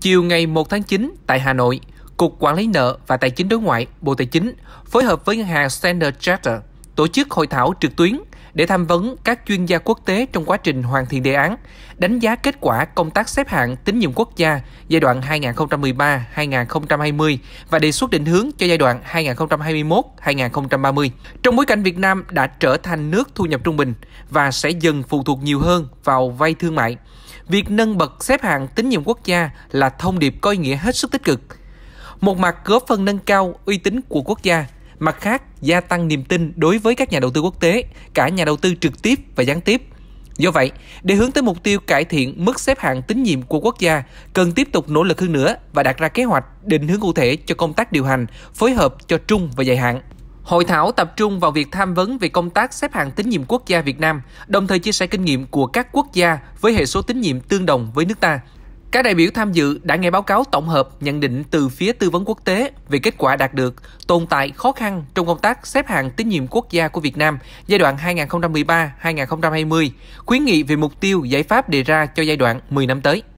Chiều ngày 1 tháng 9 tại Hà Nội, Cục Quản lý nợ và Tài chính đối ngoại Bộ Tài chính phối hợp với ngân hàng Standard Chartered tổ chức hội thảo trực tuyến để tham vấn các chuyên gia quốc tế trong quá trình hoàn thiện đề án, đánh giá kết quả công tác xếp hạng tín nhiệm quốc gia giai đoạn 2013-2020 và đề xuất định hướng cho giai đoạn 2021-2030. Trong bối cảnh Việt Nam đã trở thành nước thu nhập trung bình và sẽ dần phụ thuộc nhiều hơn vào vay thương mại, việc nâng bậc xếp hạng tín nhiệm quốc gia là thông điệp có ý nghĩa hết sức tích cực. Một mặt góp phần nâng cao uy tín của quốc gia – mặt khác gia tăng niềm tin đối với các nhà đầu tư quốc tế, cả nhà đầu tư trực tiếp và gián tiếp. Do vậy, để hướng tới mục tiêu cải thiện mức xếp hạng tín nhiệm của quốc gia, cần tiếp tục nỗ lực hơn nữa và đặt ra kế hoạch định hướng cụ thể cho công tác điều hành, phối hợp cho trung và dài hạn. Hội thảo tập trung vào việc tham vấn về công tác xếp hạng tín nhiệm quốc gia Việt Nam, đồng thời chia sẻ kinh nghiệm của các quốc gia với hệ số tín nhiệm tương đồng với nước ta. Các đại biểu tham dự đã nghe báo cáo tổng hợp nhận định từ phía tư vấn quốc tế về kết quả đạt được, tồn tại khó khăn trong công tác xếp hạng tín nhiệm quốc gia của Việt Nam giai đoạn 2013-2020, khuyến nghị về mục tiêu giải pháp đề ra cho giai đoạn 10 năm tới.